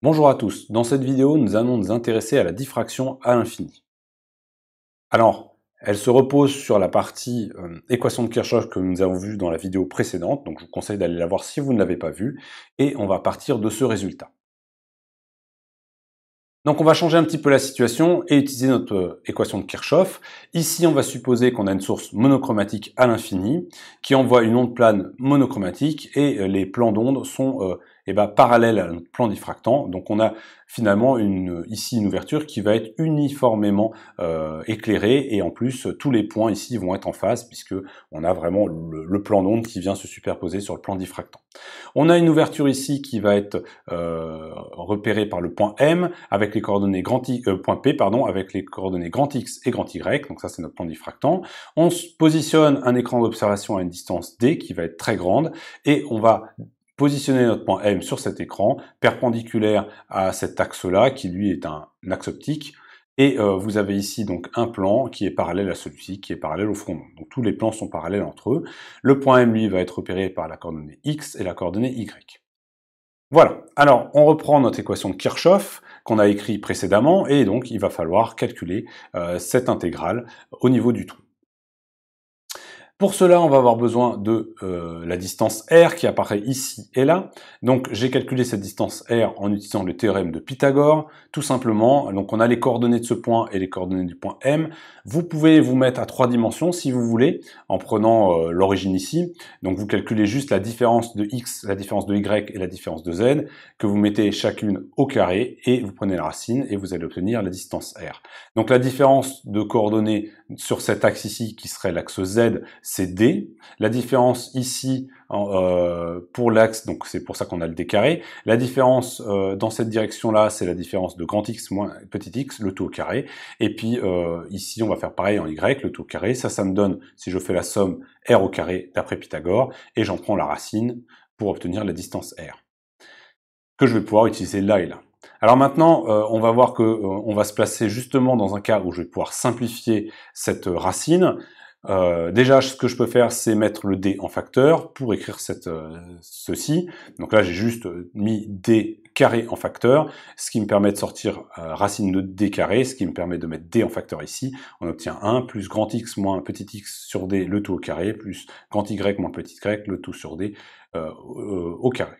Bonjour à tous, dans cette vidéo nous allons nous intéresser à la diffraction à l'infini. Alors, elle se repose sur la partie euh, équation de Kirchhoff que nous avons vue dans la vidéo précédente, donc je vous conseille d'aller la voir si vous ne l'avez pas vue, et on va partir de ce résultat. Donc on va changer un petit peu la situation et utiliser notre euh, équation de Kirchhoff. Ici, on va supposer qu'on a une source monochromatique à l'infini qui envoie une onde plane monochromatique et euh, les plans d'ondes sont et eh ben, parallèle à notre plan diffractant. Donc on a finalement une, ici une ouverture qui va être uniformément euh, éclairée et en plus tous les points ici vont être en face puisque on a vraiment le, plan d'onde qui vient se superposer sur le plan diffractant. On a une ouverture ici qui va être euh, repérée par le point M avec les coordonnées grand euh, point P pardon avec les coordonnées grand X et grand Y. Donc ça c'est notre plan diffractant. On positionne un écran d'observation à une distance d qui va être très grande et on va positionner notre point M sur cet écran, perpendiculaire à cet axe-là, qui lui est un axe optique, et euh, vous avez ici donc un plan qui est parallèle à celui-ci, qui est parallèle au front. Donc tous les plans sont parallèles entre eux. Le point M, lui, va être repéré par la coordonnée X et la coordonnée Y. Voilà. Alors, on reprend notre équation de Kirchhoff qu'on a écrite précédemment, et donc il va falloir calculer euh, cette intégrale au niveau du trou. Pour cela, on va avoir besoin de euh, la distance R qui apparaît ici et là. Donc j'ai calculé cette distance R en utilisant le théorème de Pythagore, tout simplement. Donc on a les coordonnées de ce point et les coordonnées du point M. Vous pouvez vous mettre à trois dimensions si vous voulez, en prenant euh, l'origine ici. Donc vous calculez juste la différence de X, la différence de Y et la différence de Z, que vous mettez chacune au carré, et vous prenez la racine, et vous allez obtenir la distance R. Donc la différence de coordonnées sur cet axe ici, qui serait l'axe Z, c'est D. La différence ici euh, pour l'axe, donc c'est pour ça qu'on a le D carré. La différence euh, dans cette direction-là, c'est la différence de grand X moins petit x, le tout au carré. Et puis euh, ici, on va faire pareil en Y, le tout au carré. Ça, ça me donne, si je fais la somme R au carré d'après Pythagore, et j'en prends la racine pour obtenir la distance R, que je vais pouvoir utiliser là et là. Alors maintenant, on va voir que va se placer justement dans un cas où je vais pouvoir simplifier cette racine. Euh, déjà, ce que je peux faire, c'est mettre le D en facteur pour écrire euh, ceci. Donc là, j'ai juste euh, mis D carré en facteur, ce qui me permet de sortir racine de D carré, ce qui me permet de mettre D en facteur ici. On obtient 1 plus grand X moins petit X sur D, le tout au carré, plus grand Y moins petit Y, le tout sur D au carré.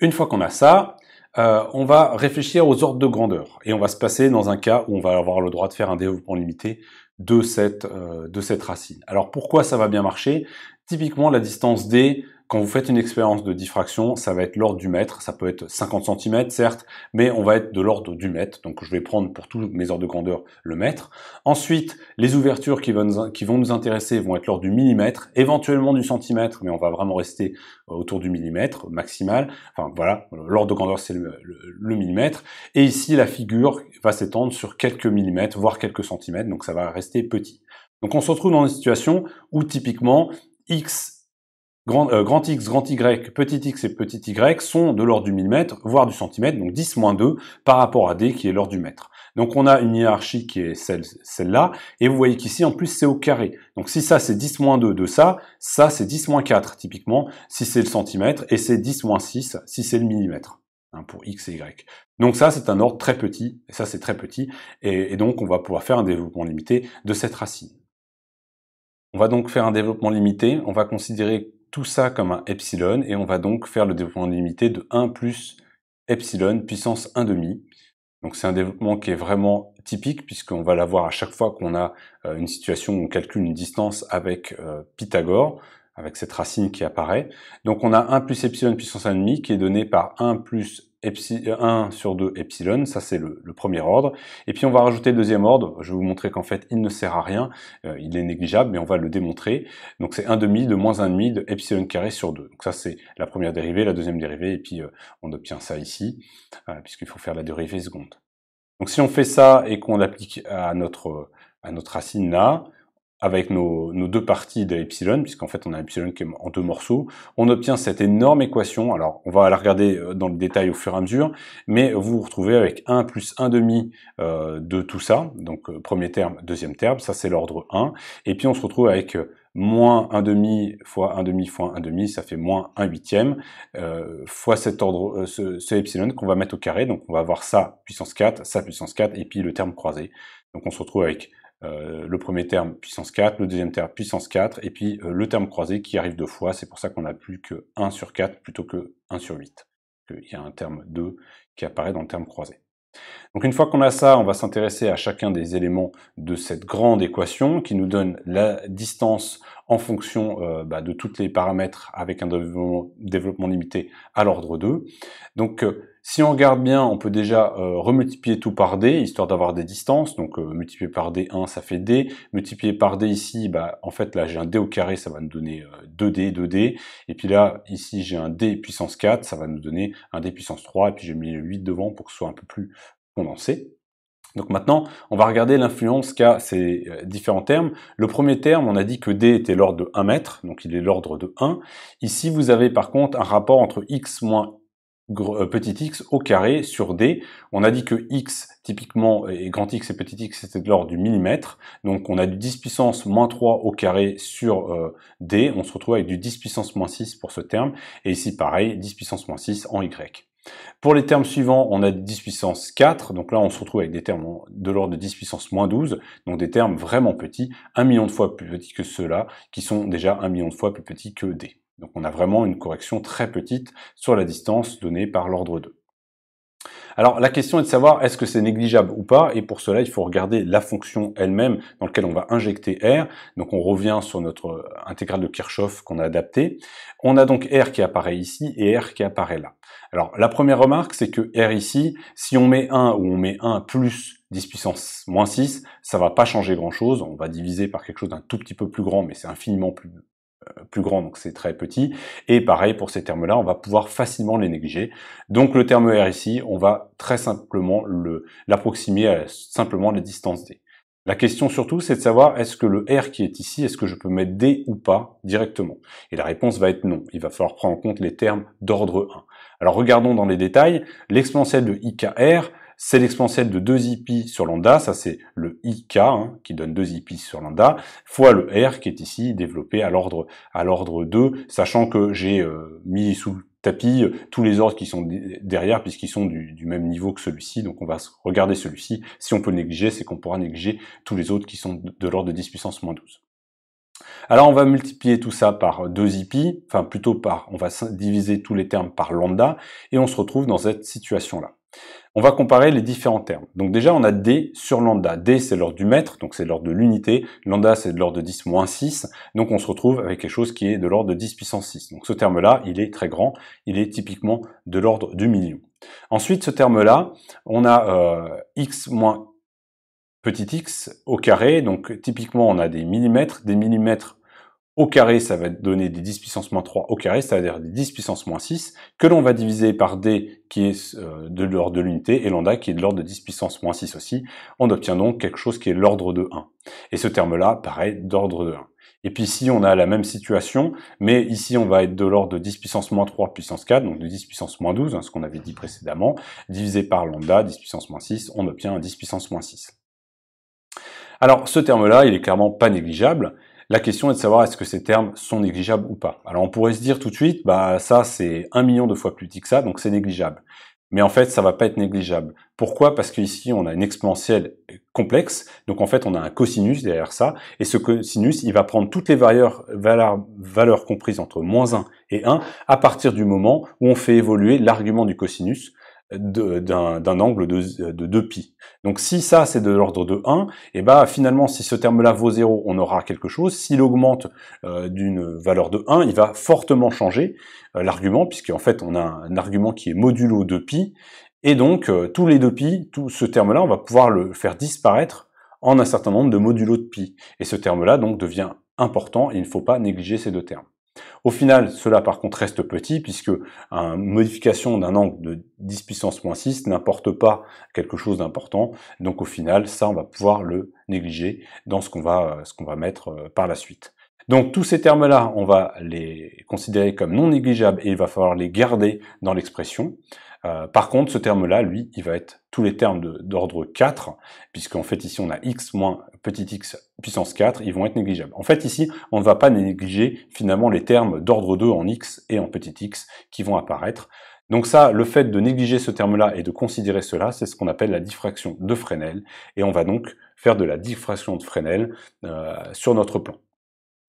Une fois qu'on a ça, euh, on va réfléchir aux ordres de grandeur. Et on va se passer dans un cas où on va avoir le droit de faire un développement limité de cette, euh, de cette racine. Alors pourquoi ça va bien marcher Typiquement, la distance D, quand vous faites une expérience de diffraction, ça va être l'ordre du mètre, ça peut être 50 cm certes, mais on va être de l'ordre du mètre, donc je vais prendre pour tous mes ordres de grandeur le mètre. Ensuite, les ouvertures qui vont nous, intéresser vont être l'ordre du millimètre, éventuellement du centimètre, mais on va vraiment rester euh, autour du millimètre maximal. Enfin voilà, l'ordre de grandeur c'est le, le millimètre. Et ici, la figure va s'étendre sur quelques millimètres, voire quelques centimètres, donc ça va rester petit. Donc on se retrouve dans une situation où typiquement x euh, grand, X, grand Y, petit x et petit y sont de l'ordre du millimètre, voire du centimètre, donc 10 moins 2 par rapport à D qui est l'ordre du mètre. Donc on a une hiérarchie qui est celle-là, et vous voyez qu'ici en plus c'est au carré. Donc si ça c'est 10 moins 2 de ça, ça c'est 10 moins 4 typiquement, si c'est le centimètre, et c'est 10 moins 6 si c'est le millimètre hein, pour x et y. Donc ça c'est un ordre très petit, et ça c'est très petit, et, et donc on va pouvoir faire un développement limité de cette racine. On va donc faire un développement limité, on va considérer tout ça comme un epsilon et on va donc faire le développement limité de 1 plus epsilon puissance demi Donc c'est un développement qui est vraiment typique puisqu'on va l'avoir à chaque fois qu'on a euh, une situation où on calcule une distance avec euh, Pythagore, avec cette racine qui apparaît. Donc on a 1 plus epsilon puissance demi qui est donné par 1 plus 1 euh, sur 2 epsilon, ça c'est le, premier ordre. Et puis on va rajouter le deuxième ordre, je vais vous montrer qu'en fait il ne sert à rien, euh, il est négligeable, mais on va le démontrer. Donc c'est 1 demi de moins 1 demi de epsilon carré sur 2. Donc ça c'est la première dérivée, la deuxième dérivée, et puis euh, on obtient ça ici, puisqu'il faut faire la dérivée seconde. Donc si on fait ça et qu'on l'applique à notre, à notre racine là, avec nos, deux parties de epsilon, puisqu'en fait on a epsilon qui est en deux morceaux, on obtient cette énorme équation, alors on va la regarder euh, dans le détail au fur et à mesure, mais vous vous retrouvez avec 1 plus 1 demi euh, de tout ça, donc euh, premier terme, deuxième terme, ça c'est l'ordre 1, et puis on se retrouve avec moins 1 demi fois 1 demi fois 1 demi, ça fait moins 1 huitième, fois cet ordre, ce, epsilon qu'on va mettre au carré, donc on va avoir ça puissance 4, ça puissance 4, et puis le terme croisé. Donc on se retrouve avec euh, le premier terme puissance 4, le deuxième terme puissance 4, et puis euh, le terme croisé qui arrive deux fois, c'est pour ça qu'on n'a plus que 1 sur 4 plutôt que 1 sur 8. Il y a un terme 2 qui apparaît dans le terme croisé. Donc une fois qu'on a ça, on va s'intéresser à chacun des éléments de cette grande équation qui nous donne la distance en fonction euh, bah, de tous les paramètres avec un développement, limité à l'ordre 2. Donc euh, si on regarde bien, on peut déjà euh, remultiplier tout par D, histoire d'avoir des distances. Donc multiplier par D1, ça fait D. Multiplier par D ici, bah, en fait là j'ai un D au carré, ça va nous donner 2D, 2D. Et puis là, ici j'ai un D puissance 4, ça va nous donner un D puissance 3. Et puis j'ai mis le 8 devant pour que ce soit un peu plus condensé. Donc maintenant, on va regarder l'influence qu'a ces euh, différents termes. Le premier terme, on a dit que D était l'ordre de 1 mètre, donc il est l'ordre de 1. Ici, vous avez par contre un rapport entre x moins euh, petit x au carré sur d. On a dit que x, typiquement, euh, et grand x et petit x, c'était de l'ordre du millimètre. Donc on a du 10 puissance moins 3 au carré sur d. On se retrouve avec du 10 puissance moins 6 pour ce terme. Et ici, pareil, 10 puissance moins 6 en y. Pour les termes suivants, on a 10 puissance 4, donc là on se retrouve avec des termes de l'ordre de 10 puissance moins 12, donc des termes vraiment petits, un million de fois plus petits que ceux-là, qui sont déjà un million de fois plus petits que D. Donc on a vraiment une correction très petite sur la distance donnée par l'ordre 2. Alors la question est de savoir est-ce que c'est négligeable ou pas, et pour cela il faut regarder la fonction elle-même dans laquelle on va injecter R. Donc on revient sur notre intégrale de Kirchhoff qu'on a adaptée. On a donc R qui apparaît ici et R qui apparaît là. Alors la première remarque, c'est que R ici, si on met 1 ou on met 1 plus 10 puissance moins 6, ça va pas changer grand-chose. On va diviser par quelque chose d'un tout petit peu plus grand, mais c'est infiniment plus, euh, plus grand, donc c'est très petit. Et pareil, pour ces termes-là, on va pouvoir facilement les négliger. Donc le terme R ici, on va très simplement l'approximer à simplement la distance D. La question surtout, c'est de savoir est-ce que le R qui est ici, est-ce que je peux mettre D ou pas directement Et la réponse va être non. Il va falloir prendre en compte les termes d'ordre 1. Alors regardons dans les détails. L'exponentielle de IKR, c'est l'exponentielle de 2ipi sur lambda, ça c'est le ik hein, qui donne 2ipi sur lambda, fois le r qui est ici développé à l'ordre à l'ordre 2, sachant que j'ai euh, mis sous tapis, euh, tous les ordres qui sont derrière, puisqu'ils sont du, même niveau que celui-ci, donc on va regarder celui-ci. Si on peut négliger, c'est qu'on pourra négliger tous les autres qui sont de l'ordre de 10 puissance moins 12. Alors on va multiplier tout ça par 2 ipi, enfin plutôt par, on va diviser tous les termes par lambda, et on se retrouve dans cette situation-là. On va comparer les différents termes. Donc déjà, on a D sur lambda. D, c'est l'ordre du mètre, donc c'est l'ordre de l'unité. Lambda, c'est de l'ordre de 10 moins 6. Donc on se retrouve avec quelque chose qui est de l'ordre de 10 puissance 6. Donc ce terme-là, il est très grand. Il est typiquement de l'ordre du million. Ensuite, ce terme-là, on a euh, x moins petit x au carré. Donc typiquement, on a des millimètres. Des millimètres au carré, ça va donner des 10 puissance moins 3 au carré, c'est-à-dire des 10 puissance moins 6, que l'on va diviser par d qui est euh, de l'ordre de l'unité et lambda qui est de l'ordre de 10 puissance moins 6 aussi. On obtient donc quelque chose qui est l'ordre de 1. Et ce terme-là, paraît d'ordre de 1. Et puis ici, on a la même situation, mais ici, on va être de l'ordre de 10 puissance moins 3 puissance 4, donc de 10 puissance moins 12, hein, ce qu'on avait dit précédemment, divisé par lambda, 10 puissance moins 6, on obtient un 10 puissance moins 6. Alors, ce terme-là, il est clairement pas négligeable, la question est de savoir est-ce que ces termes sont négligeables ou pas. Alors on pourrait se dire tout de suite, bah ça c'est un million de fois plus petit que ça, donc c'est négligeable. Mais en fait, ça va pas être négligeable. Pourquoi Parce qu'ici, on a une exponentielle complexe, donc en fait, on a un cosinus derrière ça, et ce cosinus, il va prendre toutes les valeurs, valeurs comprises entre moins 1 et 1 à partir du moment où on fait évoluer l'argument du cosinus d'un angle de, de 2π. Donc si ça c'est de l'ordre de 1, et eh ben finalement si ce terme-là vaut 0, on aura quelque chose. S'il augmente euh, d'une valeur de 1, il va fortement changer euh, l'argument, puisqu'en fait on a un argument qui est modulo 2π, et donc euh, tous les 2π, tout ce terme-là, on va pouvoir le faire disparaître en un certain nombre de modulo de pi. Et ce terme-là donc devient important, il ne faut pas négliger ces deux termes. Au final, cela par contre reste petit puisque une modification d'un angle de 10 puissance moins 6 n'importe pas quelque chose d'important. Donc au final, ça on va pouvoir le négliger dans ce qu'on va, ce qu'on va mettre euh, par la suite. Donc tous ces termes-là, on va les considérer comme non négligeables et il va falloir les garder dans l'expression. Euh, par contre, ce terme-là, lui, il va être tous les termes d'ordre 4, puisqu'en fait ici on a x moins petit x puissance 4, ils vont être négligeables. En fait ici, on ne va pas négliger finalement les termes d'ordre 2 en x et en petit x qui vont apparaître. Donc ça, le fait de négliger ce terme-là et de considérer cela, c'est ce qu'on appelle la diffraction de Fresnel, et on va donc faire de la diffraction de Fresnel euh, sur notre plan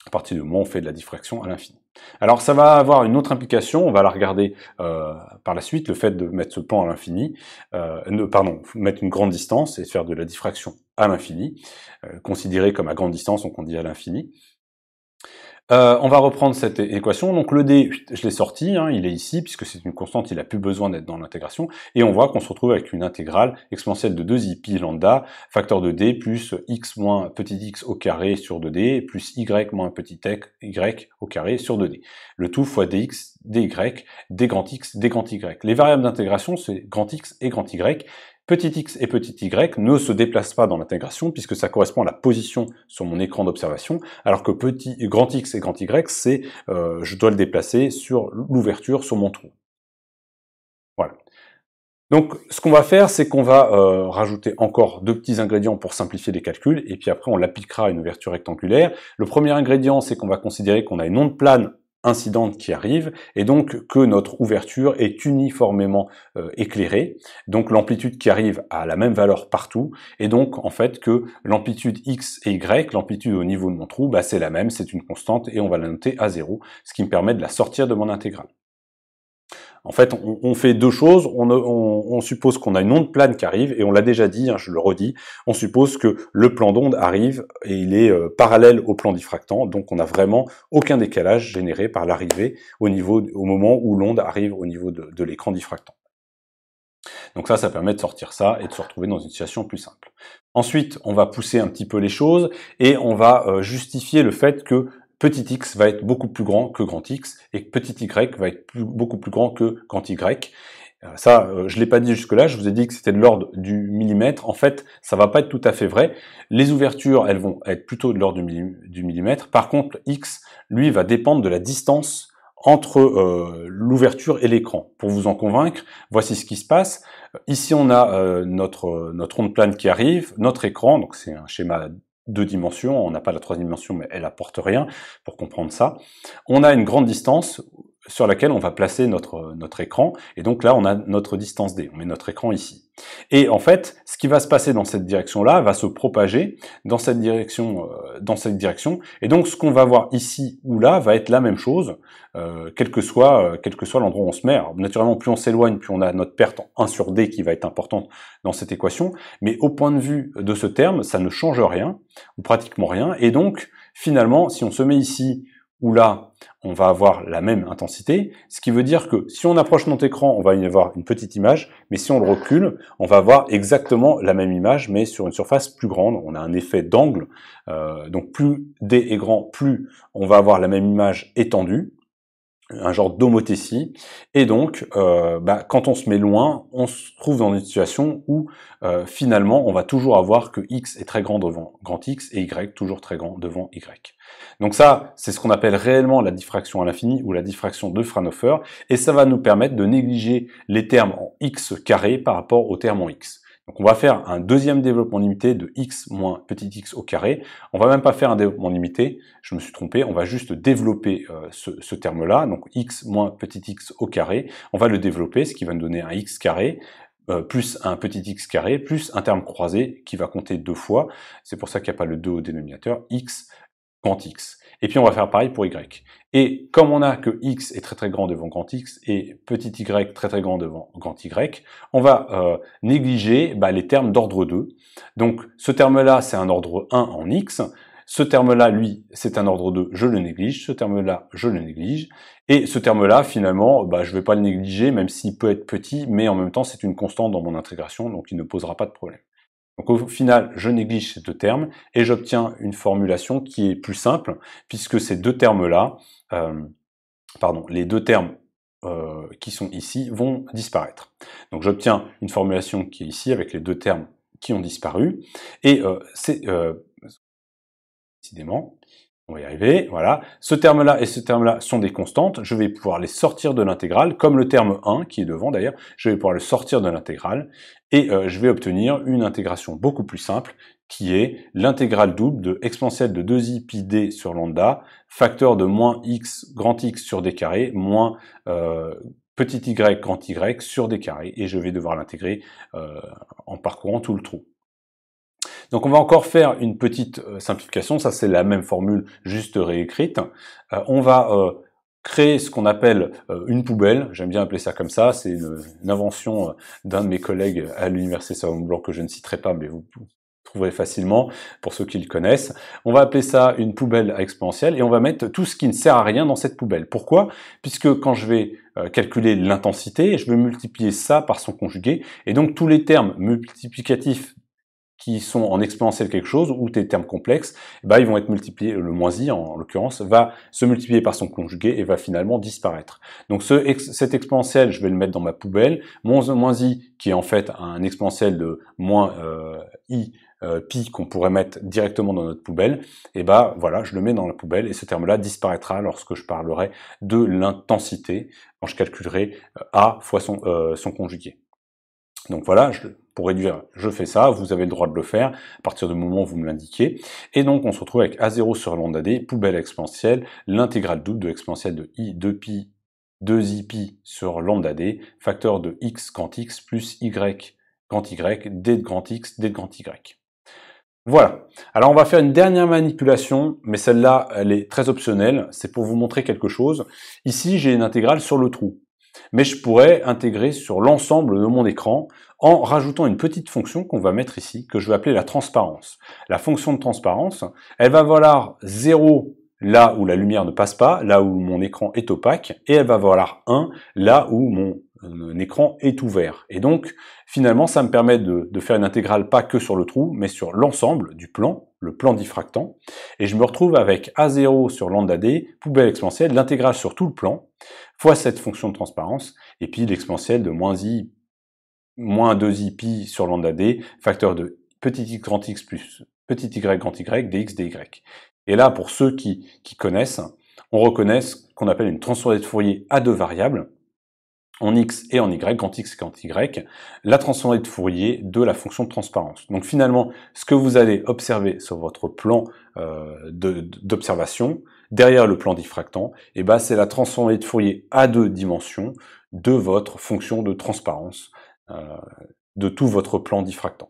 à partir du moment où on fait de la diffraction à l'infini. Alors ça va avoir une autre implication, on va la regarder euh, par la suite, le fait de mettre ce plan à l'infini, euh, pardon, mettre une grande distance et faire de la diffraction à l'infini, euh, considéré comme à grande distance, on dit à l'infini, euh, on va reprendre cette équation. Donc le d, je l'ai sorti, hein, il est ici, puisque c'est une constante, il n'a plus besoin d'être dans l'intégration. Et on voit qu'on se retrouve avec une intégrale exponentielle de 2i pi lambda, facteur de d, plus x moins petit x au carré sur 2d, plus y moins petit y au carré sur 2d. Le tout fois dx, dy, d grand x, d grand y. Les variables d'intégration, c'est grand x et grand y, Petit x et petit y ne se déplacent pas dans l'intégration puisque ça correspond à la position sur mon écran d'observation, alors que petit, grand x et grand y, c'est euh, je dois le déplacer sur l'ouverture, sur mon trou. Voilà. Donc ce qu'on va faire, c'est qu'on va euh, rajouter encore deux petits ingrédients pour simplifier les calculs, et puis après on l'appliquera à une ouverture rectangulaire. Le premier ingrédient, c'est qu'on va considérer qu'on a une onde plane incidente qui arrive et donc que notre ouverture est uniformément euh, éclairée, donc l'amplitude qui arrive a la même valeur partout et donc en fait que l'amplitude x et y, l'amplitude au niveau de mon trou, bah, c'est la même, c'est une constante et on va la noter à 0, ce qui me permet de la sortir de mon intégrale. En fait, on, fait deux choses. On, suppose qu'on a une onde plane qui arrive, et on l'a déjà dit, hein, je le redis, on suppose que le plan d'onde arrive et il est euh, parallèle au plan diffractant, donc on n'a vraiment aucun décalage généré par l'arrivée au, niveau, au moment où l'onde arrive au niveau de, de l'écran diffractant. Donc ça, ça permet de sortir ça et de se retrouver dans une situation plus simple. Ensuite, on va pousser un petit peu les choses et on va euh, justifier le fait que petit x va être beaucoup plus grand que grand x et petit y va être beaucoup plus grand que grand y. Euh, ça, euh, je l'ai pas dit jusque-là, je vous ai dit que c'était de l'ordre du millimètre. En fait, ça va pas être tout à fait vrai. Les ouvertures, elles vont être plutôt de l'ordre du millimètre. Par contre, x, lui, va dépendre de la distance entre euh, l'ouverture et l'écran. Pour vous en convaincre, voici ce qui se passe. Ici, on a notre, notre onde plane qui arrive, notre écran, donc c'est un schéma deux dimensions, on n'a pas la troisième dimension, mais elle apporte rien pour comprendre ça. On a une grande distance sur laquelle on va placer notre, notre écran. Et donc là, on a notre distance D. On met notre écran ici. Et en fait, ce qui va se passer dans cette direction-là va se propager dans cette direction, euh, dans cette direction. Et donc, ce qu'on va voir ici ou là va être la même chose, euh, quel que soit, euh, quel que soit l'endroit où on se met. naturellement, plus on s'éloigne, plus on a notre perte en 1 sur D qui va être importante dans cette équation. Mais au point de vue de ce terme, ça ne change rien, ou pratiquement rien. Et donc, finalement, si on se met ici où là, on va avoir la même intensité, ce qui veut dire que si on approche notre écran, on va y avoir une petite image, mais si on le recule, on va avoir exactement la même image, mais sur une surface plus grande. On a un effet d'angle, euh, donc plus D est grand, plus on va avoir la même image étendue, un genre d'homothétie. Et donc, euh, bah, quand on se met loin, on se trouve dans une situation où euh, finalement, on va toujours avoir que x est très grand devant grand x et y toujours très grand devant y. Donc ça, c'est ce qu'on appelle réellement la diffraction à l'infini ou la diffraction de Fraunhofer, et ça va nous permettre de négliger les termes en x carré par rapport aux termes en x. Donc on va faire un deuxième développement limité de x moins petit x au carré. On va même pas faire un développement limité, je me suis trompé, on va juste développer euh, ce, terme-là, donc x moins petit x au carré. On va le développer, ce qui va nous donner un x carré euh, plus un petit x carré, plus un terme croisé qui va compter deux fois. C'est pour ça qu'il n'y a pas le 2 au dénominateur, x quand x. Et puis on va faire pareil pour y. Et comme on a que x est très très grand devant grand x et petit y très très grand devant grand y, on va euh, négliger bah, les termes d'ordre 2. Donc ce terme-là, c'est un ordre 1 en x. Ce terme-là, lui, c'est un ordre 2, je le néglige. Ce terme-là, je le néglige. Et ce terme-là, finalement, bah, je ne vais pas le négliger, même s'il peut être petit, mais en même temps, c'est une constante dans mon intégration, donc il ne posera pas de problème. Donc au final, je néglige ces deux termes et j'obtiens une formulation qui est plus simple puisque ces deux termes-là, euh, pardon, les deux termes euh, qui sont ici vont disparaître. Donc j'obtiens une formulation qui est ici avec les deux termes qui ont disparu et euh, c'est décidément on va y arriver, voilà. Ce terme-là et ce terme-là sont des constantes, je vais pouvoir les sortir de l'intégrale, comme le terme 1 qui est devant d'ailleurs, je vais pouvoir le sortir de l'intégrale, et euh, je vais obtenir une intégration beaucoup plus simple, qui est l'intégrale double de exponentielle de 2i pi d sur lambda, facteur de moins x grand x sur d carré, moins euh, petit y grand y sur d carré, et je vais devoir l'intégrer euh, en parcourant tout le trou. Donc on va encore faire une petite euh, simplification, ça c'est la même formule juste réécrite. Euh, on va euh, créer ce qu'on appelle une poubelle, j'aime bien appeler ça comme ça, c'est une, invention d'un de mes collègues à l'université saint Blanc que je ne citerai pas, mais vous, trouverez facilement pour ceux qui le connaissent. On va appeler ça une poubelle exponentielle et on va mettre tout ce qui ne sert à rien dans cette poubelle. Pourquoi Puisque quand je vais calculer l'intensité, je vais multiplier ça par son conjugué et donc tous les termes multiplicatifs qui sont en exponentielle quelque chose, ou tes termes complexes, bah, ils vont être multipliés, le moins i en l'occurrence, va se multiplier par son conjugué et va finalement disparaître. Donc ce, cet exponentiel, je vais le mettre dans ma poubelle, moins, i, qui est en fait un exponentiel de moins euh, i euh, pi qu'on pourrait mettre directement dans notre poubelle, et eh bah ben, voilà, je le mets dans la poubelle et ce terme-là disparaîtra lorsque je parlerai de l'intensité quand je calculerai euh, A fois son, son conjugué. Donc voilà, pour réduire, je fais ça, vous avez le droit de le faire, à partir du moment où vous me l'indiquez. Et donc on se retrouve avec A0 sur lambda d, poubelle exponentielle, l'intégrale double de l'exponentielle de i, 2pi, 2 pi sur lambda d, facteur de x quand x plus y quand y, d de grand x, d de grand y. Voilà. Alors on va faire une dernière manipulation, mais celle-là, elle est très optionnelle, c'est pour vous montrer quelque chose. Ici, j'ai une intégrale sur le trou mais je pourrais intégrer sur l'ensemble de mon écran en rajoutant une petite fonction qu'on va mettre ici, que je vais appeler la transparence. La fonction de transparence, elle va valoir 0 là où la lumière ne passe pas, là où mon écran est opaque, et elle va valoir 1 là où mon écran est ouvert. Et donc, finalement, ça me permet de, faire une intégrale pas que sur le trou, mais sur l'ensemble du plan, le plan diffractant, et je me retrouve avec A0 sur lambda d, poubelle exponentielle, l'intégrale sur tout le plan, fois cette fonction de transparence, et puis l'exponentielle de moins i, moins 2i pi sur lambda d, facteur de petit x grand x plus petit y grand y, dx dy. Et là, pour ceux qui, qui connaissent, on reconnaît ce qu'on appelle une transformée de Fourier à deux variables, en x et en y, quand x et quand y, la transformée de Fourier de la fonction de transparence. Donc finalement, ce que vous allez observer sur votre plan euh, d'observation, derrière le plan diffractant, et eh ben, c'est la transformée de Fourier à deux dimensions de votre fonction de transparence, euh, de tout votre plan diffractant.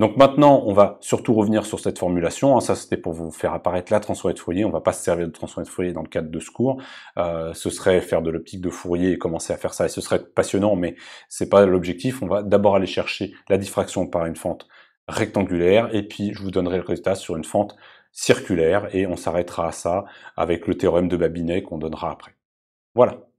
Donc maintenant, on va surtout revenir sur cette formulation. Hein. Ça, c'était pour vous faire apparaître la transformée de Fourier. On va pas se servir de transformée de Fourier dans le cadre de ce cours. Euh, ce serait faire de l'optique de Fourier et commencer à faire ça. Et ce serait passionnant, mais c'est pas l'objectif. On va d'abord aller chercher la diffraction par une fente rectangulaire, et puis je vous donnerai le résultat sur une fente circulaire, et on s'arrêtera à ça avec le théorème de Babinet qu'on donnera après. Voilà.